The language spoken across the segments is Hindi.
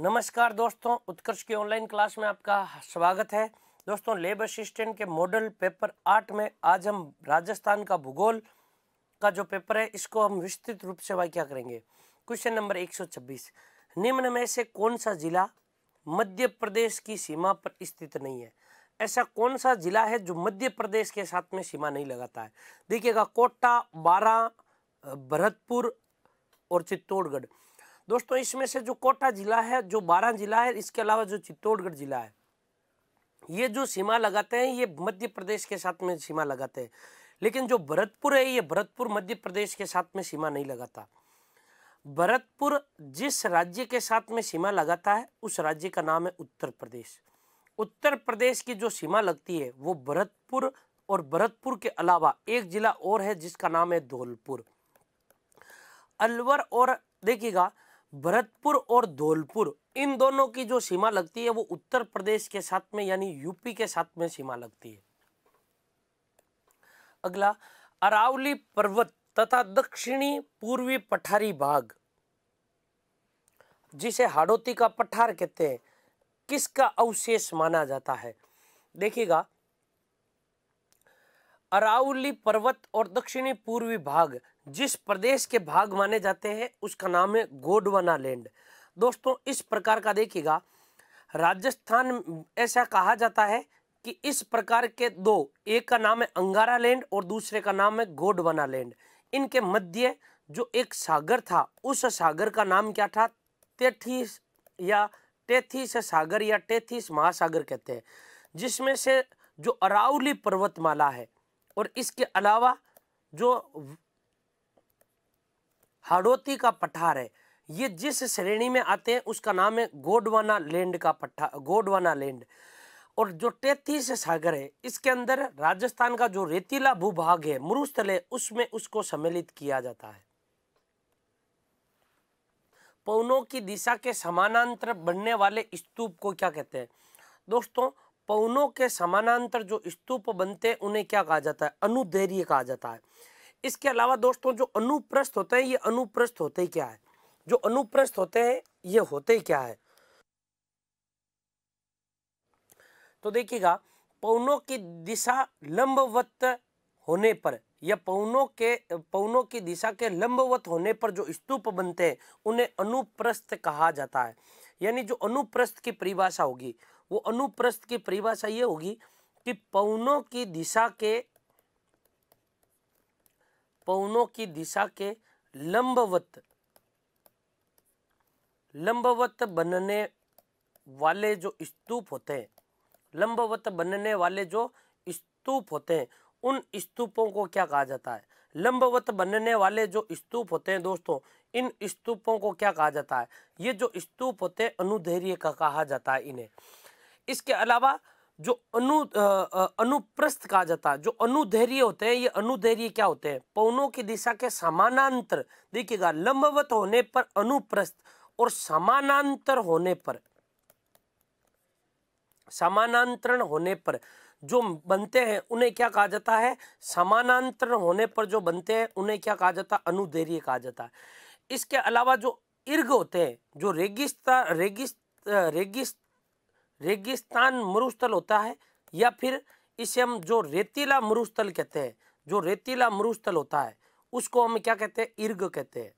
नमस्कार दोस्तों उत्कर्ष की ऑनलाइन क्लास में आपका स्वागत है दोस्तों लेब असिस्टेंट के मॉडल पेपर आठ में आज हम राजस्थान का भूगोल का जो पेपर है इसको हम विस्तृत रूप से व्याख्या करेंगे क्वेश्चन नंबर 126 निम्न में से कौन सा जिला मध्य प्रदेश की सीमा पर स्थित नहीं है ऐसा कौन सा जिला है जो मध्य प्रदेश के साथ में सीमा नहीं लगाता है देखिएगा कोटा बारा भरतपुर और चित्तौड़गढ़ दोस्तों इसमें से जो कोटा जिला है जो बारह जिला है इसके अलावा जो चित्तौड़गढ़ जिला है ये जो सीमा लगाते हैं ये मध्य प्रदेश के साथ में सीमा लगाते हैं लेकिन जो भरतपुर है ये भरतपुर मध्य प्रदेश के साथ में सीमा नहीं लगाता भरतपुर जिस राज्य के साथ में सीमा लगाता है उस राज्य का नाम है उत्तर प्रदेश उत्तर प्रदेश की जो सीमा लगती है वो भरतपुर और भरतपुर के अलावा एक जिला और है जिसका नाम है धौलपुर अलवर और देखिएगा भरतपुर और धौलपुर इन दोनों की जो सीमा लगती है वो उत्तर प्रदेश के साथ में यानी यूपी के साथ में सीमा लगती है अगला अरावली पर्वत तथा दक्षिणी पूर्वी पठारी भाग जिसे हाड़ोती का पठार कहते हैं किसका अवशेष माना जाता है देखिएगा अरावली पर्वत और दक्षिणी पूर्वी भाग जिस प्रदेश के भाग माने जाते हैं उसका नाम है गोडवाना लैंड दोस्तों इस प्रकार का देखिएगा राजस्थान ऐसा कहा जाता है कि इस प्रकार के दो एक का नाम है अंगारा लैंड और दूसरे का नाम है गोडवाना लैंड इनके मध्य जो एक सागर था उस सागर का नाम क्या था तेथीस या तेथीस सागर या टेथिस महासागर कहते हैं जिसमें से जो अरावली पर्वतमाला है और इसके अलावा जो हाड़ोती का पठार है ये जिस श्रेणी में आते हैं उसका नाम है गोडवाना लैंड का पठार गोडवाना लैंड और जो तैतीस सागर है इसके अंदर राजस्थान का जो रेतीला भूभाग है मरुस्थल है उसमें उसको सम्मिलित किया जाता है पवनों की दिशा के समानांतर बनने वाले स्तूप को क्या कहते हैं दोस्तों पवनों के समानांतर जो स्तूप बनते हैं उन्हें क्या कहा जाता है अनुदैर्य कहा जाता है इसके अलावा दोस्तों जो अनुप्रस्थ होते हैं ये अनुप्रस्थ होते ही क्या है जो अनुप्रस्थ होते हैं ये होते ही क्या है तो देखिएगा पवनों की दिशा लंबवत होने पर या पवनों के पवनों की दिशा के लंबवत होने पर जो स्तूप बनते हैं उन्हें अनुप्रस्थ कहा जाता है यानी जो अनुप्रस्थ की परिभाषा होगी वो अनुप्रस्थ की परिभाषा ये होगी कि पवनों की दिशा के पवनों की दिशा के लंबवत लंबवत बनने वाले जो स्तूप होते हैं लंबवत बनने वाले जो स्तूप होते हैं उन स्तूपों को क्या कहा जाता है लंबवत बनने वाले जो स्तूप होते हैं दोस्तों इन स्तूपों को क्या कहा जाता है ये जो स्तूप होते हैं अनुधैर्य का कहा जाता है इन्हें इसके अलावा जो अनु अनुप्रस्थ कहा जाता है जो अनुधैर्य होते हैं ये अनुधैर्य क्या होते हैं पवनों की दिशा के समानांतर देखिएगा लंबवत होने पर अनुप्रस्थ और समानांतर होने पर समानांतरण होने पर जो बनते हैं उन्हें क्या कहा जाता है समानांतरण होने पर जो बनते हैं उन्हें क्या कहा जाता है अनुधैर्य कहा जाता है इसके अलावा जो इर्ग होते हैं जो रेगिस्ता रेगिस्त रेगिस्त रेगिस्तान मरुस्थल होता है या फिर इसे हम जो रेतीला मरुस्थल कहते हैं जो रेतीला मरुस्थल होता है उसको हम क्या कहते हैं इर्ग कहते हैं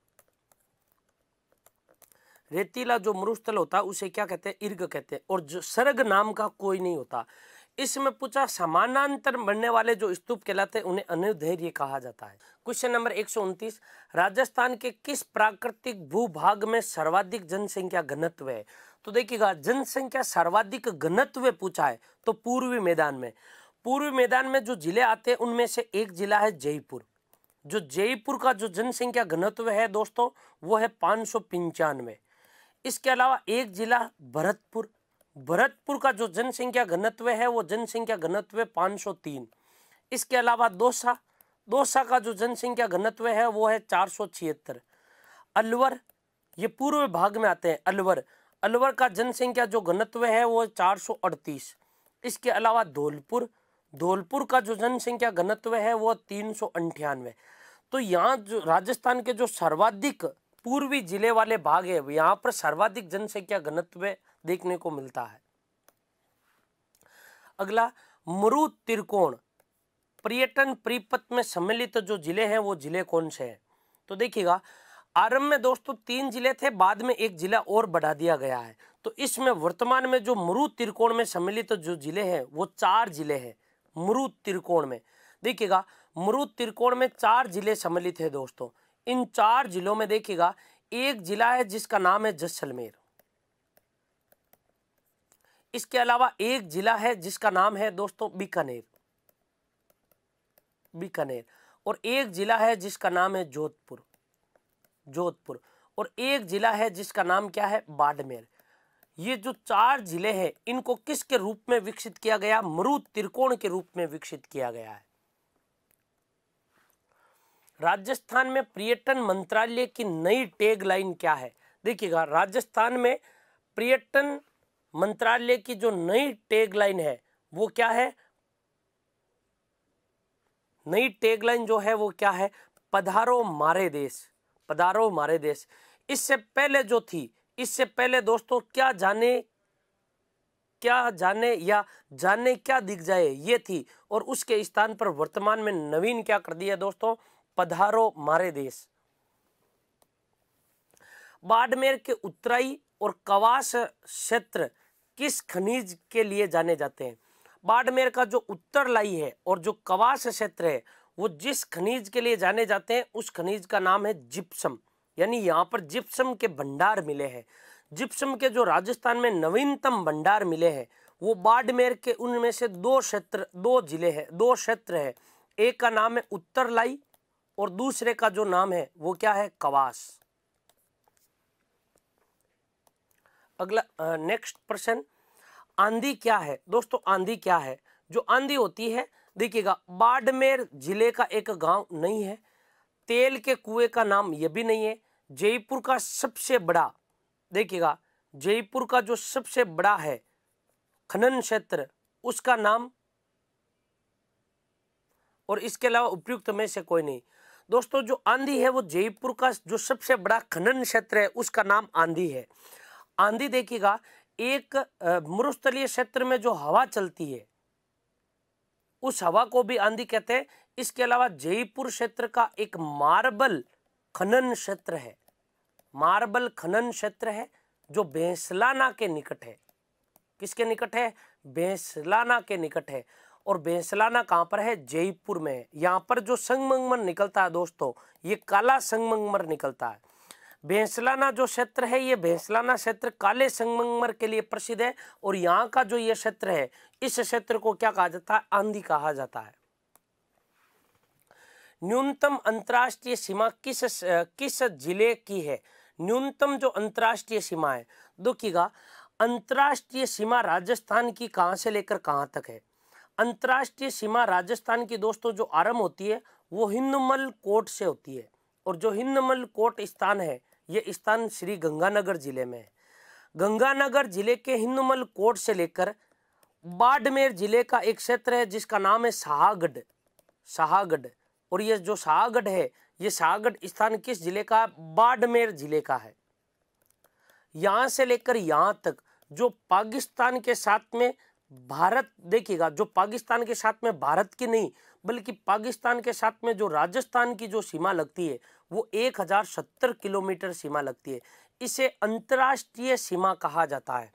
रेतीला जो मरुस्थल होता है उसे क्या कहते हैं इर्ग कहते हैं और जो सर्ग नाम का कोई नहीं होता इसमें पूछा समानांतर बनने वाले जो स्तूप कहलाते हैं उन्हें अनुधैर्य कहा जाता है क्वेश्चन नंबर एक राजस्थान के किस प्राकृतिक भूभाग में सर्वाधिक जनसंख्या घनत्व है तो देखिएगा जनसंख्या सर्वाधिक घनत्व पूछा है तो पूर्वी मैदान में पूर्वी मैदान में जो जिले आते हैं उनमें से एक जिला है जयपुर जो जयपुर का जो जनसंख्या घनत्व है दोस्तों वो है पाँच सौ पंचानवे इसके अलावा एक जिला भरतपुर भरतपुर का जो जनसंख्या घनत्व है वो जनसंख्या घनत्व पाँच सौ तीन इसके अलावा दौसा दौसा का जो जनसंख्या घनत्व है वो है चार सौ छिहत्तर अलवर ये पूर्व भाग में आते हैं अलवर अलवर का जनसंख्या जो घनत्व है वो 438 इसके अलावा धौलपुर धौलपुर का जो जनसंख्या घनत्व है वो तीन तो यहाँ जो राजस्थान के जो सर्वाधिक पूर्वी जिले वाले भाग है यहाँ पर सर्वाधिक जनसंख्या घनत्व देखने को मिलता है अगला मरु त्रिकोण पर्यटन परिपथ में सम्मिलित तो जो जिले हैं वो जिले कौन से हैं तो देखिएगा आरंभ में दोस्तों तीन जिले थे बाद में एक जिला और बढ़ा दिया गया है तो इसमें वर्तमान में जो मरु त्रिकोण में सम्मिलित तो जो जिले हैं वो चार जिले हैं मरु त्रिकोण में देखिएगा मरु त्रिकोण में चार जिले सम्मिलित है दोस्तों इन चार जिलों में देखिएगा एक जिला है जिसका नाम है जैसलमेर इसके अलावा एक जिला है जिसका नाम है दोस्तों बीकानेर बीकानेर और एक जिला है जिसका नाम है जोधपुर जोधपुर और एक ज़िला है जिसका नाम क्या है बाड़मेर ये जो चार ज़िले हैं इनको किसके रूप में विकसित किया गया मरु त्रिकोण के रूप में विकसित किया गया है राजस्थान में पर्यटन मंत्रालय की नई टैगलाइन क्या है देखिएगा राजस्थान में पर्यटन मंत्रालय की जो नई टैगलाइन है वो क्या है नई टैगलाइन जो है वो क्या है पधारो मारे देश पधारो हमारे देश इससे पहले जो थी इससे पहले दोस्तों क्या जाने क्या जाने या जाने क्या दिख जाए ये थी और उसके स्थान पर वर्तमान में नवीन क्या कर दिया दोस्तों पधारो मारे देश बाड़मेर के उत्तराई और कवास क्षेत्र किस खनिज के लिए जाने जाते हैं बाड़मेर का जो उत्तर लाई है और जो कवास क्षेत्र है वो जिस खनिज के लिए जाने जाते हैं उस खनिज का नाम है जिप्सम यानी यहाँ पर जिप्सम के भंडार मिले हैं जिप्सम के जो राजस्थान में नवीनतम भंडार मिले हैं वो बाड़मेर के उनमें से दो क्षेत्र दो जिले हैं दो क्षेत्र है एक का नाम है उत्तरलाई और दूसरे का जो नाम है वो क्या है कवास अगला नेक्स्ट प्रश्न आंधी क्या है दोस्तों आंधी क्या है जो आंधी होती है देखिएगा बाड़मेर जिले का एक गांव नहीं है तेल के कुएं का नाम यह भी नहीं है जयपुर का सबसे बड़ा देखिएगा जयपुर का जो सबसे बड़ा है खनन क्षेत्र उसका नाम और इसके अलावा उपयुक्त में से कोई नहीं दोस्तों जो आंधी है वो जयपुर का जो सबसे बड़ा खनन क्षेत्र है उसका नाम आंधी है आंधी देखिएगा एक मरुस्थलीय क्षेत्र में जो हवा चलती है उस हवा को भी आंधी कहते हैं इसके अलावा जयपुर क्षेत्र का एक मार्बल खनन क्षेत्र है मार्बल खनन क्षेत्र है जो भैंसलाना के निकट है किसके निकट है भैंसलाना के निकट है और भैंसलाना कहाँ पर है जयपुर में है यहाँ पर जो संगमंगमर निकलता है दोस्तों ये काला संगमंगमर निकलता है भैंसलाना जो क्षेत्र है ये भैंसलाना क्षेत्र काले संगमर के लिए प्रसिद्ध है और यहाँ का जो ये क्षेत्र है इस क्षेत्र को क्या कहा जाता है आंधी कहा जाता है न्यूनतम अंतर्राष्ट्रीय सीमा किस किस जिले की है न्यूनतम जो अंतर्राष्ट्रीय सीमा है दुखीगा अंतर्राष्ट्रीय सीमा राजस्थान की कहाँ से लेकर कहाँ तक है अंतर्राष्ट्रीय सीमा राजस्थान की दोस्तों जो आरंभ होती है वो हिंदमल कोट से होती है और जो हिंदमल कोट स्थान है ये स्थान श्री गंगानगर जिले में है गंगानगर जिले के हिंदमल कोट से लेकर बाड़मेर जिले का एक क्षेत्र है जिसका नाम है शाहगढ़ शाहगढ़ और ये जो शाहगढ़ है ये शाहगढ़ स्थान किस जिले का बाड़मेर जिले का है यहाँ से लेकर यहाँ तक जो पाकिस्तान के साथ में भारत देखिएगा जो पाकिस्तान के साथ में भारत की नहीं बल्कि पाकिस्तान के साथ में जो राजस्थान की जो सीमा लगती है वो 1070 किलोमीटर सीमा लगती है इसे अंतर्राष्ट्रीय सीमा कहा जाता है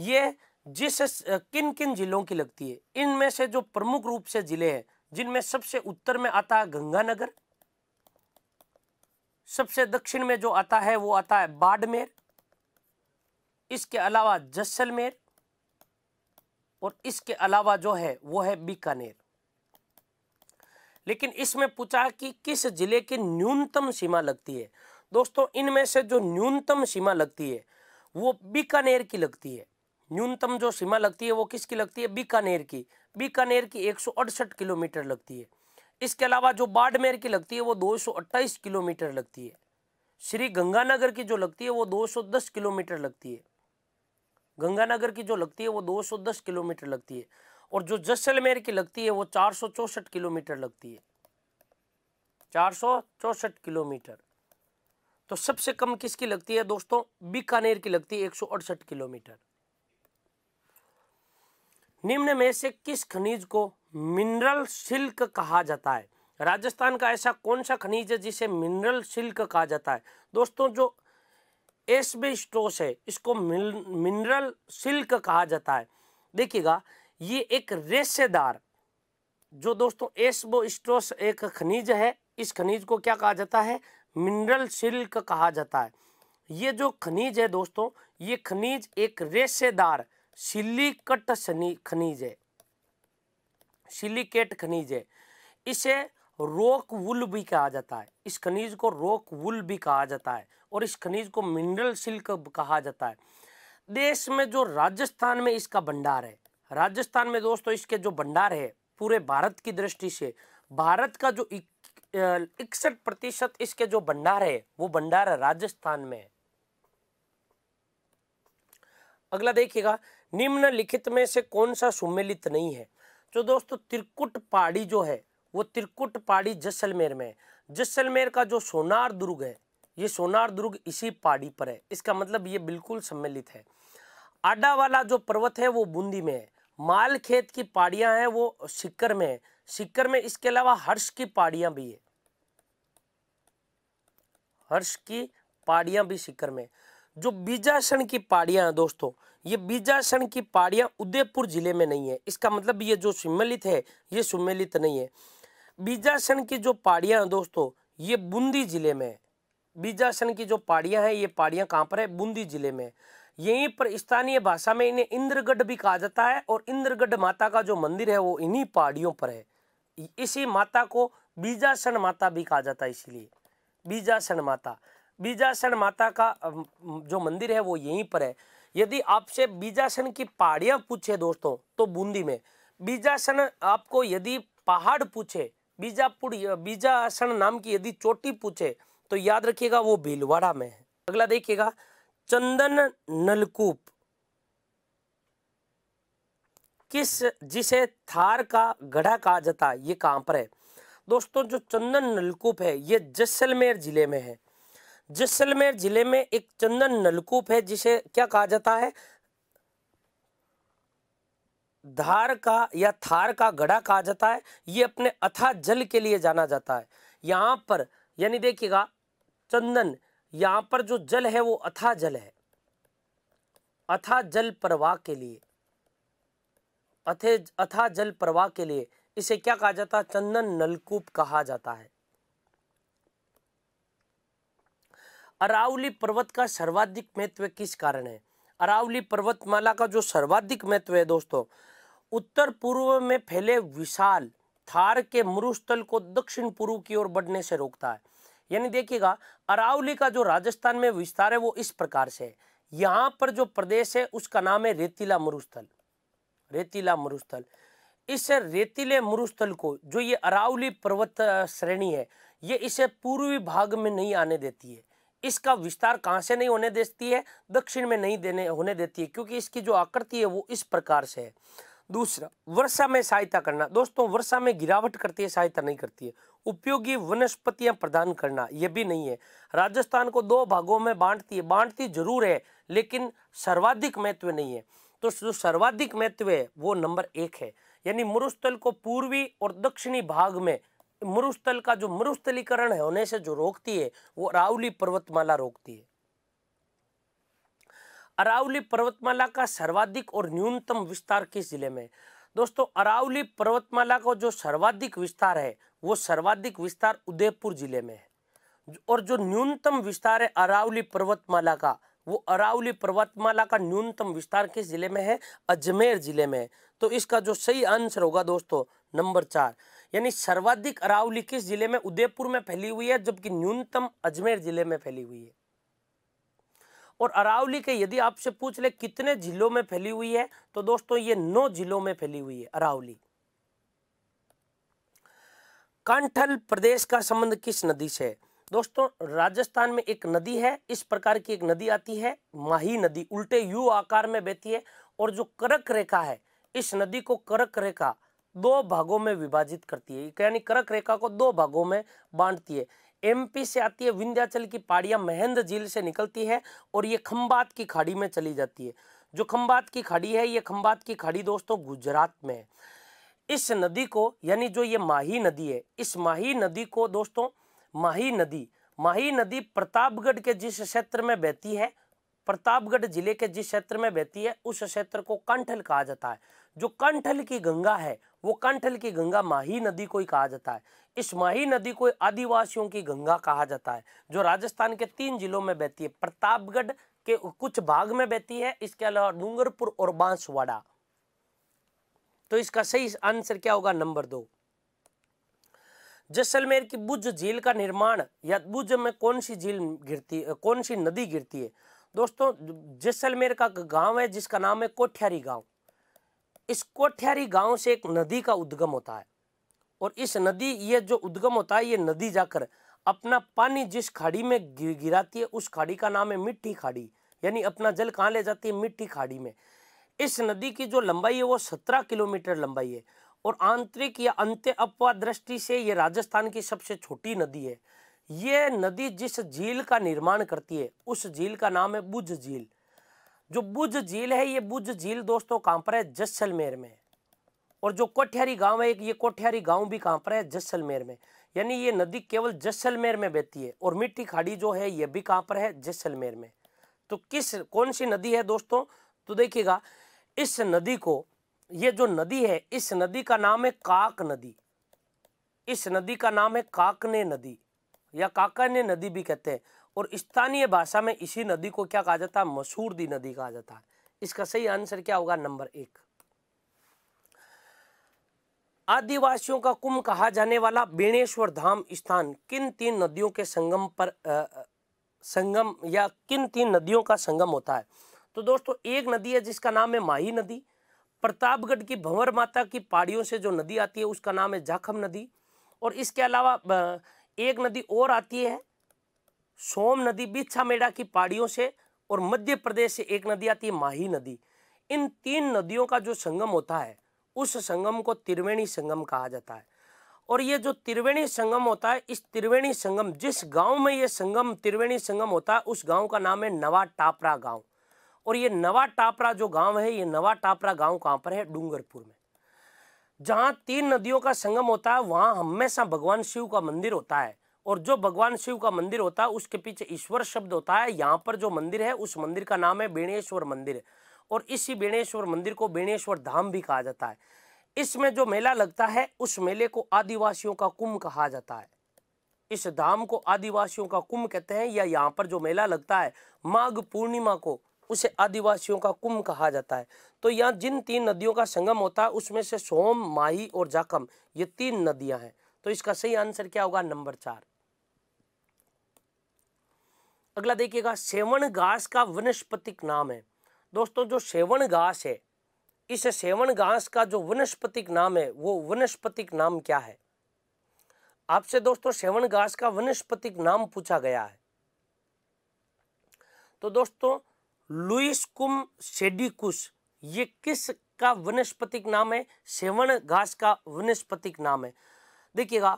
ये जिस किन किन जिलों की लगती है इनमें से जो प्रमुख रूप से जिले हैं जिनमें सबसे उत्तर में आता है गंगानगर सबसे दक्षिण में जो आता है वो आता है बाड़मेर इसके अलावा जैसलमेर और इसके अलावा जो है वो है बीकानेर लेकिन इसमें पूछा कि किस जिले की न्यूनतम सीमा लगती है दोस्तों इनमें से जो न्यूनतम सीमा लगती है वो बीकानेर की लगती है न्यूनतम जो सीमा लगती है वो किसकी लगती है बीकानेर की बीकानेर की एक किलोमीटर लगती है इसके अलावा जो बाड़मेर की लगती है वो दो किलोमीटर लगती है श्री गंगानगर की जो लगती है वो 210 किलोमीटर लगती है गंगानगर की जो लगती है वो 210 किलोमीटर लगती है और जो जैसलमेर की लगती है वो चार किलोमीटर लगती है चार किलोमीटर तो सबसे कम किसकी लगती है दोस्तों बीकानेर की लगती है एक किलोमीटर निम्न में से किस खनिज को मिनरल सिल्क कहा जाता है राजस्थान का ऐसा कौन सा खनिज है जिसे मिनरल सिल्क कहा जाता है दोस्तों जो एस्बेस्टोस है इसको मिनरल सिल्क कहा जाता है देखिएगा ये एक रेशेदार जो दोस्तों एस्बोस्टोस एक खनिज है इस खनिज को क्या कहा जाता है मिनरल सिल्क कहा जाता है ये जो खनिज है दोस्तों ये खनिज एक रेशेदार सिलिकट खनिज है सिलिकेट खनिज है इसे रोक वुल भी कहा जाता है इस खनिज को रोक वुल भी कहा जाता है और इस खनिज को मिनरल सिल्क कहा जाता है देश में जो राजस्थान में इसका भंडार है राजस्थान में दोस्तों इसके जो भंडार है पूरे भारत की दृष्टि से भारत का जो इकसठ प्रतिशत इसके जो भंडार है वो भंडार राजस्थान में है अगला देखिएगा निम्नलिखित में से कौन सा सुमेलित नहीं है जो दोस्तों त्रिकुट पहाड़ी जो है वो त्रिकुट पहाड़ी जैसलमेर में जैसलमेर का जो सोनार दुर्ग है ये सोनार दुर्ग इसी पहाड़ी पर है इसका मतलब ये बिल्कुल सम्मिलित है आडा वाला जो पर्वत है वो बूंदी में है माल खेत की पहाड़ियाँ हैं वो सिक्कर में है सिक्कर में इसके अलावा हर्ष की पहाड़ियाँ भी है हर्ष की पहाड़ियाँ भी सिक्कर में जो बीजासन की पहाड़ियाँ हैं दोस्तों ये बीजासन की पहाड़ियाँ उदयपुर जिले में नहीं है इसका मतलब ये जो सम्मिलित है ये सम्मिलित नहीं है बीजासन की जो पहाड़ियाँ हैं दोस्तों ये बूंदी जिले में बीजासन की जो पहाड़ियाँ हैं ये पहाड़ियाँ कहाँ पर है बूंदी जिले में यहीं पर स्थानीय भाषा में इन्हें इंद्रगढ़ भी कहा जाता है और इंद्रगढ़ माता का जो मंदिर है वो इन्हीं पहाड़ियों पर है इसी माता को बीजासन माता भी कहा जाता है इसलिए बीजासन माता बीजासन माता का जो मंदिर है वो यहीं पर है यदि आपसे बीजासन की पहाड़ियाँ पूछे दोस्तों तो बूंदी में बीजासन आपको यदि पहाड़ पूछे बीजापुर आसन नाम की यदि चोटी पूछे तो याद रखिएगा वो भीलवाड़ा में है अगला देखिएगा चंदन नलकूप किस जिसे थार का गढ़ा कहा जाता है ये कहां पर है दोस्तों जो चंदन नलकूप है ये जैसलमेर जिले में है जैसलमेर जिले में एक चंदन नलकूप है जिसे क्या कहा जाता है धार का या थार का गढ़ा कहा जाता है ये अपने अथा जल के लिए जाना जाता है यहाँ पर यानी देखिएगा चंदन यहाँ पर जो जल है वो अथा जल है अथा जल प्रवाह के लिए अथे अथा जल प्रवाह के लिए इसे क्या कहा जाता है चंदन नलकूप कहा जाता है अरावली पर्वत का सर्वाधिक महत्व किस कारण है अरावली पर्वतमाला का जो सर्वाधिक महत्व है दोस्तों उत्तर पूर्व में फैले विशाल थार के मरुस्थल को दक्षिण पूर्व की ओर बढ़ने से रोकता है यानी देखिएगा अरावली का जो राजस्थान में विस्तार है वो इस प्रकार से है यहाँ पर जो प्रदेश है उसका नाम है रेतीला मरुस्थल रेतीला मरुस्थल इस रेतीले मरुस्थल को जो ये अरावली पर्वत श्रेणी है ये इसे पूर्वी भाग में नहीं आने देती है इसका विस्तार कहाँ से नहीं होने देती है दक्षिण में नहीं देने होने देती है क्योंकि इसकी जो आकृति है वो इस प्रकार से है दूसरा वर्षा में सहायता करना दोस्तों वर्षा में गिरावट करती है सहायता नहीं करती है उपयोगी वनस्पतियां प्रदान करना यह भी नहीं है राजस्थान को दो भागों में बांटती है बांटती जरूर है लेकिन सर्वाधिक महत्व नहीं है तो जो सर्वाधिक महत्व है वो नंबर एक है यानी मरुस्थल को पूर्वी और दक्षिणी भाग में मरुस्थल का जो मरुस्थलीकरण है होने से जो रोकती है वो रावली पर्वतमाला रोकती है अरावली पर्वतमाला का सर्वाधिक और न्यूनतम विस्तार किस जिले में दोस्तों अरावली पर्वतमाला का जो सर्वाधिक विस्तार है वो सर्वाधिक विस्तार उदयपुर जिले में है और जो न्यूनतम विस्तार है अरावली पर्वतमाला का वो अरावली पर्वतमाला का न्यूनतम विस्तार किस जिले में है अजमेर जिले में तो इसका जो सही आंसर होगा दोस्तों नंबर चार यानी सर्वाधिक अरावली किस जिले में उदयपुर में फैली हुई है जबकि न्यूनतम अजमेर जिले में फैली हुई है और अरावली के यदि आपसे पूछ ले कितने जिलों में फैली हुई है तो दोस्तों ये नौ जिलों में फैली हुई है अरावली कांठल प्रदेश का संबंध किस नदी से है दोस्तों राजस्थान में एक नदी है इस प्रकार की एक नदी आती है माही नदी उल्टे यू आकार में बहती है और जो करक रेखा है इस नदी को करक रेखा दो भागों में विभाजित करती है यानी करक रेखा को दो भागों में बांटती है एमपी से आती है विंध्याचल की पहाड़ियाँ महेंद्र झील से निकलती है और ये खम्बात की खाड़ी में चली जाती है जो खम्बात की खाड़ी है ये खम्बात की खाड़ी दोस्तों गुजरात में है इस नदी को यानी जो ये माही नदी है इस माही नदी को दोस्तों माही नदी माही नदी प्रतापगढ़ के जिस क्षेत्र में बहती है प्रतापगढ़ जिले के जिस क्षेत्र में बहती है उस क्षेत्र को कंठल कहा जाता है जो कंठल की गंगा है वो कंठल की गंगा माही नदी को ही कहा जाता है इस माही नदी को आदिवासियों की गंगा कहा जाता है जो राजस्थान के तीन जिलों में बहती है प्रतापगढ़ के कुछ भाग में बहती है इसके अलावा डूंगरपुर और बांसवाड़ा तो इसका सही आंसर क्या होगा नंबर दो जैसलमेर की बुज झील का निर्माण या बुज में कौन सी झील गिरती कौन सी नदी गिरती है दोस्तों जैसलमेर का गांव है जिसका नाम है कोठियारी गांव इस कोठियारी गांव से एक नदी का उद्गम होता है और इस नदी ये जो उद्गम होता है ये नदी जाकर अपना पानी जिस खाड़ी में गिर गिराती है उस खाड़ी का नाम है मिट्टी खाड़ी यानी अपना जल कहाँ ले जाती है मिट्टी खाड़ी में इस नदी की जो लंबाई है वो सत्रह किलोमीटर लंबाई है और आंतरिक या अंत्य अपवा दृष्टि से ये राजस्थान की सबसे छोटी नदी है ये नदी जिस झील का निर्माण करती है उस झील का नाम है बुझ झील जो बुज झील है ये बुज झील दोस्तों कहाँ पर है जैसलमेर में और जो कोठियारी गांव है ये कोठियारी गांव भी कहाँ पर है जैसलमेर में यानी ये नदी केवल जैसलमेर में बहती है और मिट्टी खाड़ी जो है ये भी कहाँ पर है जैसलमेर में तो किस कौन सी नदी है दोस्तों तो देखिएगा इस नदी को ये जो नदी है इस नदी का नाम है काक नदी इस नदी का नाम है काकने नदी या काकने नदी भी कहते हैं और स्थानीय भाषा में इसी नदी को क्या कहा जाता है दी नदी कहा जाता है इसका सही आंसर क्या होगा नंबर एक आदिवासियों का कुंभ कहा जाने वाला बेणेश्वर धाम स्थान किन तीन नदियों के संगम पर आ, संगम या किन तीन नदियों का संगम होता है तो दोस्तों एक नदी है जिसका नाम है माही नदी प्रतापगढ़ की भंवर माता की पहाड़ियों से जो नदी आती है उसका नाम है जाखम नदी और इसके अलावा एक नदी और आती है सोम नदी बिछामेड़ा की पहाड़ियों से और मध्य प्रदेश से एक नदी आती है माही नदी इन तीन नदियों का जो संगम होता है उस संगम को त्रिवेणी संगम कहा जाता है और ये जो त्रिवेणी संगम होता है इस त्रिवेणी संगम जिस गांव में ये संगम त्रिवेणी संगम होता है उस गांव का नाम है नवा टापरा गांव और ये नवा टापरा जो गांव है ये नवा टापरा गांव कहाँ पर है डूंगरपुर में जहाँ तीन नदियों का संगम होता है वहाँ हमेशा भगवान शिव का मंदिर होता है और जो भगवान शिव का मंदिर होता है उसके पीछे ईश्वर शब्द होता है यहाँ पर जो मंदिर है उस मंदिर का नाम है बेणेश्वर मंदिर और इसी बेणेश्वर मंदिर को बेणेश्वर धाम भी कहा जाता है इसमें जो मेला लगता है उस मेले को आदिवासियों का कुंभ कहा जाता है इस धाम को आदिवासियों का कुंभ कहते हैं या यहाँ पर जो मेला लगता है माघ पूर्णिमा को उसे आदिवासियों का कुंभ कहा जाता है तो यहाँ जिन तीन नदियों का संगम होता है उसमें से सोम माही और जाकम ये तीन नदियाँ हैं तो इसका सही आंसर क्या होगा नंबर चार अगला देखिएगा सेवन घास का वनस्पतिक नाम है दोस्तों जो सेवन घास है इस सेवन घास का जो वनस्पतिक नाम है वो वनस्पतिक नाम क्या है आपसे दोस्तों सेवन घास का वनस्पतिक नाम पूछा गया है तो दोस्तों लुइस कुम सेडिकुस ये किस का वनस्पतिक नाम है सेवन घास का वनस्पतिक नाम है देखिएगा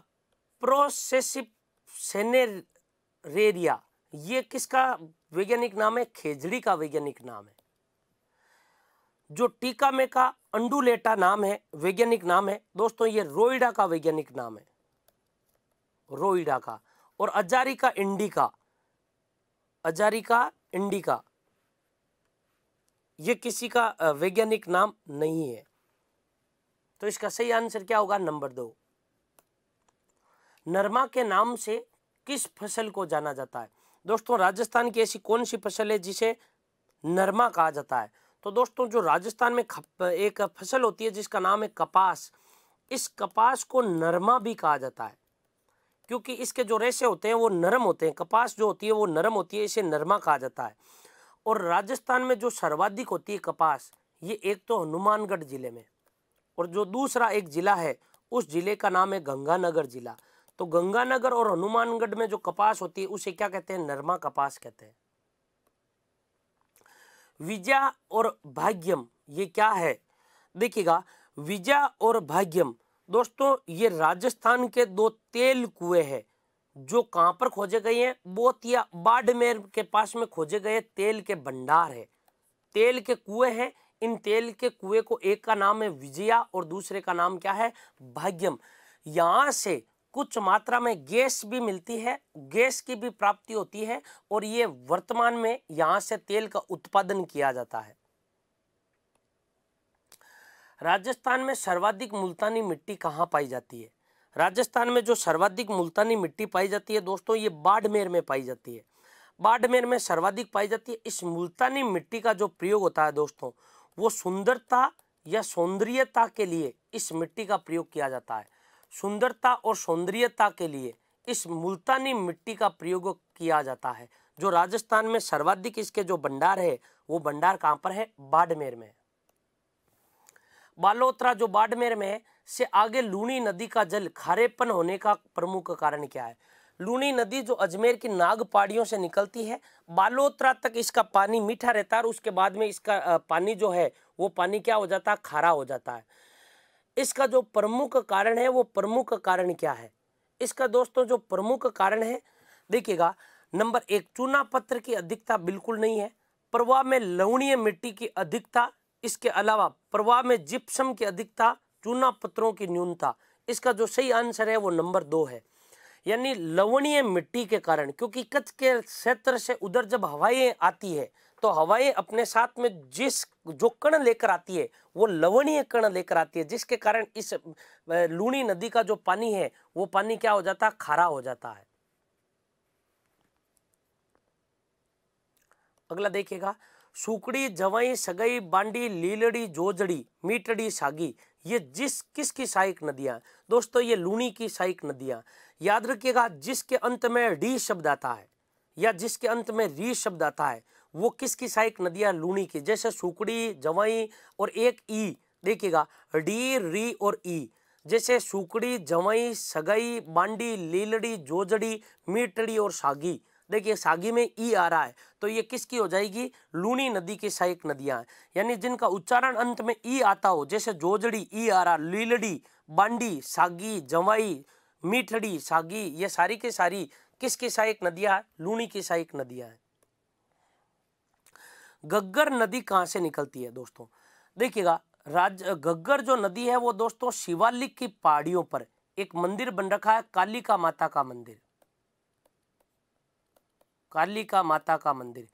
प्रोसेसिप सेनेरेरिया ये किसका वैज्ञानिक नाम है खेजड़ी का वैज्ञानिक नाम है जो टीका में का अंडुलेटा नाम है वैज्ञानिक नाम है दोस्तों ये रोइडा का वैज्ञानिक नाम है रोइडा का और अजारिका इंडिका अजारिका इंडिका ये किसी का वैज्ञानिक नाम नहीं है तो इसका सही आंसर क्या होगा नंबर दो नरमा के नाम से किस फसल को जाना जाता है दोस्तों राजस्थान की ऐसी कौन सी फसल है जिसे नरमा कहा जाता है तो दोस्तों जो राजस्थान में एक फसल होती है जिसका नाम है कपास इस कपास को नरमा भी कहा जाता है क्योंकि इसके जो रेशे होते हैं वो नरम होते हैं कपास जो होती है वो नरम होती है इसे नरमा कहा जाता है और राजस्थान में जो सर्वाधिक होती है कपास ये एक तो हनुमानगढ़ ज़िले में और जो दूसरा एक ज़िला है उस ज़िले का नाम है गंगानगर ज़िला तो गंगानगर और हनुमानगढ़ में जो कपास होती है उसे क्या कहते हैं नरमा कपास कहते हैं विजया और भाग्यम ये क्या है देखिएगा विजया और भाग्यम दोस्तों ये राजस्थान के दो तेल कुएं हैं जो कहां पर खोजे गए हैं बोतिया बाड़मेर के पास में खोजे गए तेल के भंडार है तेल के कुएं हैं इन तेल के कुएं को एक का नाम है विजया और दूसरे का नाम क्या है भाग्यम यहां से कुछ मात्रा में गैस भी मिलती है गैस की भी प्राप्ति होती है और ये वर्तमान में यहां से तेल का उत्पादन किया जाता है राजस्थान में सर्वाधिक मुल्तानी मिट्टी कहाँ पाई जाती है राजस्थान में जो सर्वाधिक मुल्तानी मिट्टी पाई जाती है दोस्तों ये बाड़मेर में पाई जाती है बाड़मेर में सर्वाधिक पाई जाती है इस मुल्तानी मिट्टी का जो प्रयोग होता है दोस्तों वो सुंदरता या सौंदर्यता के लिए इस मिट्टी का प्रयोग किया जाता है सुंदरता और सौंदर्यता के लिए इस मुल्तानी मिट्टी का प्रयोग किया जाता है जो राजस्थान में सर्वाधिक इसके जो भंडार है वो भंडार कहाँ पर है बाड़मेर में बालोत्रा जो बाड़मेर में है से आगे लूणी नदी का जल खारेपन होने का प्रमुख कारण क्या है लूणी नदी जो अजमेर की नाग पहाड़ियों से निकलती है बालोत्रा तक इसका पानी मीठा रहता है और उसके बाद में इसका पानी जो है वो पानी क्या हो जाता है खारा हो जाता है इसका जो प्रमुख कारण है वो प्रमुख कारण क्या है इसका दोस्तों जो प्रमुख कारण है देखिएगा नंबर एक चूना पत्र की अधिकता बिल्कुल नहीं है प्रवाह में लवणीय मिट्टी की अधिकता इसके अलावा प्रवाह में जिप्सम की अधिकता चूना पत्रों की न्यूनता इसका जो सही आंसर है वो नंबर दो है यानी लवणीय मिट्टी के कारण क्योंकि कच्छ के क्षेत्र से उधर जब हवाएं आती है तो हवाएं अपने साथ में जिस जो कण लेकर आती है वो लवणीय कण लेकर आती है जिसके कारण इस लूणी नदी का जो पानी है वो पानी क्या हो जाता है खारा हो जाता है अगला देखिएगा सुकड़ी जवाई सगई बांडी लीलड़ी जोजड़ी मीटड़ी सागी ये जिस किसकी सहायक नदियां दोस्तों ये लूणी की सहायक नदियां याद रखिएगा जिसके अंत में डी शब्द आता है या जिसके अंत में री शब्द आता है वो किसकी सहायक नदियां लूणी की जैसे सुकड़ी जवाई और एक ई देखिएगा डी री और ई जैसे सुकड़ी जवाई सगाई बांडी लीलड़ी जोजड़ी मीटड़ी और सागी देखिए सागी में ई आ रहा है तो ये किसकी हो जाएगी लूणी नदी की सहायक नदियां हैं यानी जिनका उच्चारण अंत में ई आता हो जैसे जोजड़ी ई आ रहा लीलड़ी बांडी सागी जवाई मीठड़ी सागी ये सारी की सारी किसकी सहायक नदियां हैं लूणी की सहायक नदियां हैं गग्गर नदी कहाँ से निकलती है दोस्तों देखिएगा राज गग्गर जो नदी है वो दोस्तों शिवालिक की पहाड़ियों पर एक मंदिर बन रखा है कालिका माता का मंदिर कालिका माता का मंदिर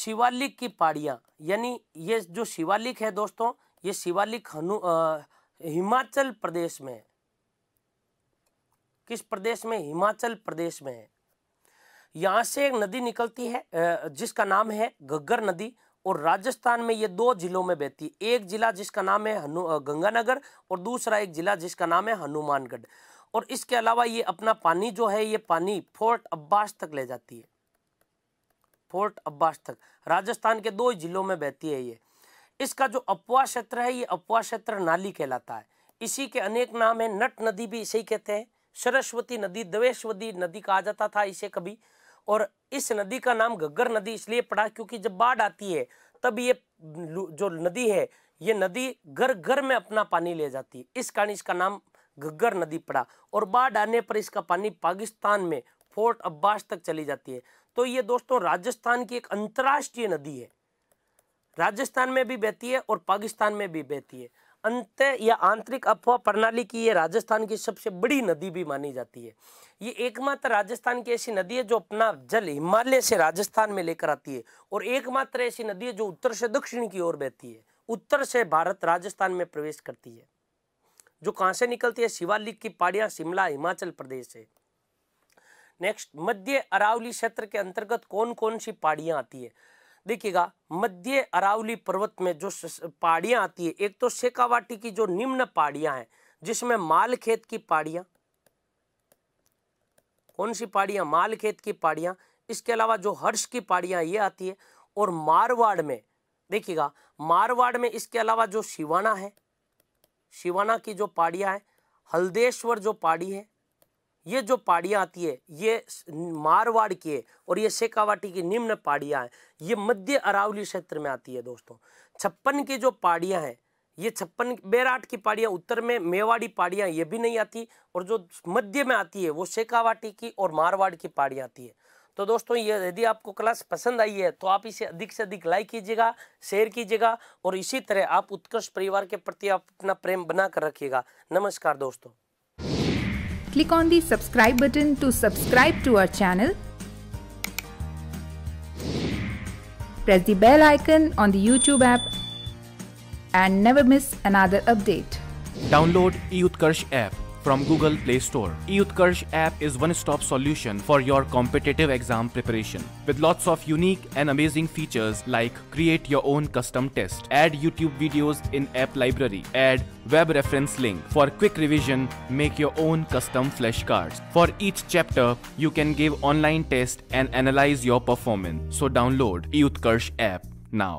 शिवालिक की पहाड़ियाँ यानी ये जो शिवालिक है दोस्तों ये शिवालिक हनु हिमाचल प्रदेश में है किस प्रदेश में हिमाचल प्रदेश में है यहाँ से एक नदी निकलती है जिसका नाम है घग्गर नदी और राजस्थान में ये दो जिलों में बहती है एक जिला जिसका नाम है गंगानगर और दूसरा एक जिला जिसका नाम है हनुमानगढ़ और इसके अलावा ये अपना पानी जो है ये पानी फोर्ट अब्बास तक ले जाती है फोर्ट अब्बास तक राजस्थान के दो जिलों में बहती है ये इसका जो अपवा क्षेत्र है ये अपवा क्षेत्र नाली कहलाता है इसी के अनेक नाम है नट नदी भी इसे ही कहते हैं सरस्वती नदी दवेश्वती नदी कहा जाता था इसे कभी और इस नदी का नाम घग्गर नदी इसलिए पड़ा क्योंकि जब बाढ़ आती है तब ये जो नदी है ये नदी घर घर में अपना पानी ले जाती है इस कारण इसका नाम घग्गर नदी पड़ा और बाढ़ आने पर इसका पानी पाकिस्तान में फोर्ट अब्बास तक चली जाती है तो ये दोस्तों राजस्थान की एक अंतर्राष्ट्रीय नदी है राजस्थान में भी बहती है और पाकिस्तान में भी बहती है अंत या आंतरिक अफवाह प्रणाली की ये राजस्थान की सबसे बड़ी नदी भी मानी जाती है ये एकमात्र राजस्थान की ऐसी नदी है जो अपना जल हिमालय से राजस्थान में लेकर आती है और एकमात्र ऐसी नदी है जो उत्तर से दक्षिण की ओर बहती है उत्तर से भारत राजस्थान में प्रवेश करती है जो कहां से निकलती है शिवालिक की पहाड़ियां शिमला हिमाचल प्रदेश है नेक्स्ट मध्य अरावली क्षेत्र के अंतर्गत कौन कौन सी पहाड़ियां आती है देखिएगा मध्य अरावली पर्वत में जो पहाड़ियाँ आती है एक तो शेखावाटी की जो निम्न पहाड़ियाँ हैं जिसमें मालखेत की पहाड़ियाँ कौन सी पहाड़ियाँ मालखेत की पहाड़ियाँ इसके अलावा जो हर्ष की पहाड़ियाँ ये आती है और मारवाड़ में देखिएगा मारवाड़ में इसके अलावा जो शिवाना है शिवाना की जो पहाड़ियाँ हैं हल्देश्वर जो पहाड़ी है ये जो पहाड़ियाँ आती है ये मारवाड़ की है और ये शेखावाटी की निम्न पहाड़ियाँ हैं ये मध्य अरावली क्षेत्र में आती है दोस्तों छप्पन की जो पहाड़ियाँ हैं ये छप्पन बेराट की पहाड़ियाँ उत्तर में मेवाड़ी पहाड़ियाँ ये भी नहीं आती और जो मध्य में आती है वो शेखावाटी की और मारवाड़ की पहाड़ियाँ आती है तो दोस्तों ये यदि आपको क्लास पसंद आई है तो आप इसे अधिक से अधिक लाइक कीजिएगा शेयर कीजिएगा और इसी तरह आप उत्कर्ष परिवार के प्रति आप अपना प्रेम बना कर रखिएगा नमस्कार दोस्तों Click on the subscribe button to subscribe to our channel. Press the bell icon on the YouTube app and never miss another update. Download eUtkarsh app from Google Play Store. eUtkarsh app is one-stop solution for your competitive exam preparation. With lots of unique and amazing features like create your own custom test, add YouTube videos in app library, add web reference link. For quick revision, make your own custom flashcards. For each chapter, you can give online test and analyze your performance. So download eUtkarsh app now.